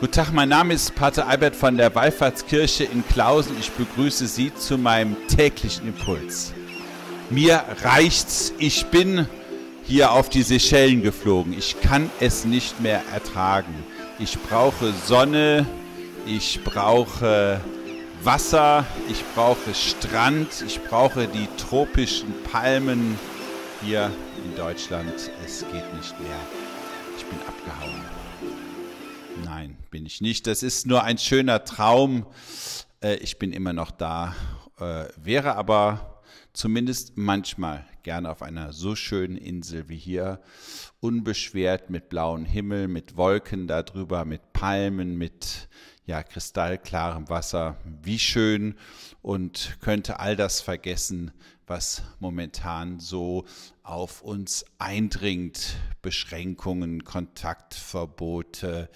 Guten Tag, mein Name ist Pater Albert von der Wallfahrtskirche in Klausen. Ich begrüße Sie zu meinem täglichen Impuls. Mir reicht's, ich bin hier auf die Seychellen geflogen. Ich kann es nicht mehr ertragen. Ich brauche Sonne, ich brauche Wasser, ich brauche Strand, ich brauche die tropischen Palmen hier in Deutschland. Es geht nicht mehr. Ich bin abgehauen. Nein, bin ich nicht. Das ist nur ein schöner Traum. Äh, ich bin immer noch da. Äh, wäre aber zumindest manchmal gerne auf einer so schönen Insel wie hier, unbeschwert mit blauem Himmel, mit Wolken darüber, mit Palmen, mit ja, kristallklarem Wasser. Wie schön und könnte all das vergessen, was momentan so auf uns eindringt. Beschränkungen, Kontaktverbote,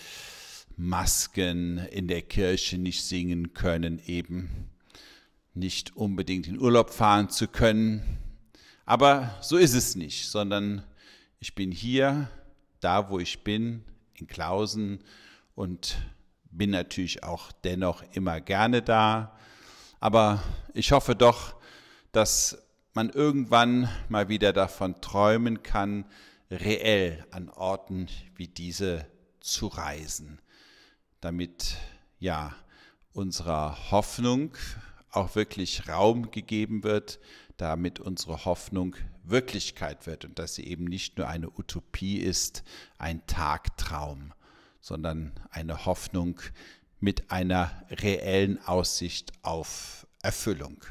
Masken in der Kirche nicht singen können eben nicht unbedingt in Urlaub fahren zu können. Aber so ist es nicht, sondern ich bin hier, da wo ich bin, in Klausen und bin natürlich auch dennoch immer gerne da. Aber ich hoffe doch, dass man irgendwann mal wieder davon träumen kann, reell an Orten wie diese zu reisen, damit ja unserer Hoffnung auch wirklich Raum gegeben wird, damit unsere Hoffnung Wirklichkeit wird und dass sie eben nicht nur eine Utopie ist, ein Tagtraum, sondern eine Hoffnung mit einer reellen Aussicht auf Erfüllung.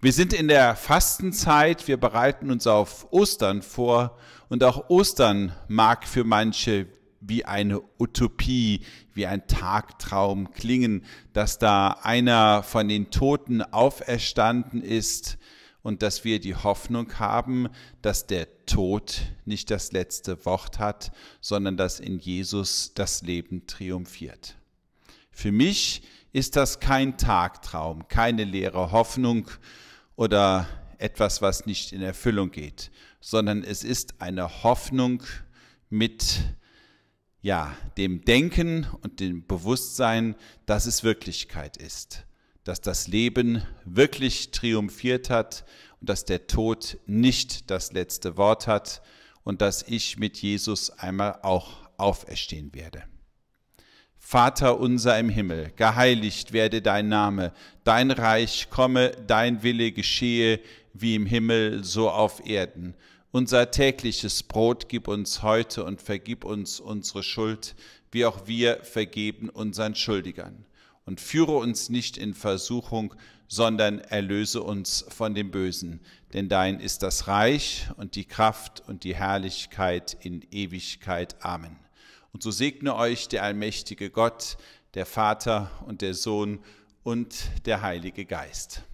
Wir sind in der Fastenzeit, wir bereiten uns auf Ostern vor und auch Ostern mag für manche wie eine Utopie, wie ein Tagtraum klingen, dass da einer von den Toten auferstanden ist und dass wir die Hoffnung haben, dass der Tod nicht das letzte Wort hat, sondern dass in Jesus das Leben triumphiert. Für mich ist das kein Tagtraum, keine leere Hoffnung oder etwas, was nicht in Erfüllung geht, sondern es ist eine Hoffnung mit ja, dem Denken und dem Bewusstsein, dass es Wirklichkeit ist, dass das Leben wirklich triumphiert hat und dass der Tod nicht das letzte Wort hat und dass ich mit Jesus einmal auch auferstehen werde. Vater unser im Himmel, geheiligt werde dein Name, dein Reich komme, dein Wille geschehe, wie im Himmel, so auf Erden. Unser tägliches Brot gib uns heute und vergib uns unsere Schuld, wie auch wir vergeben unseren Schuldigern. Und führe uns nicht in Versuchung, sondern erlöse uns von dem Bösen. Denn dein ist das Reich und die Kraft und die Herrlichkeit in Ewigkeit. Amen. Und so segne euch der allmächtige Gott, der Vater und der Sohn und der Heilige Geist.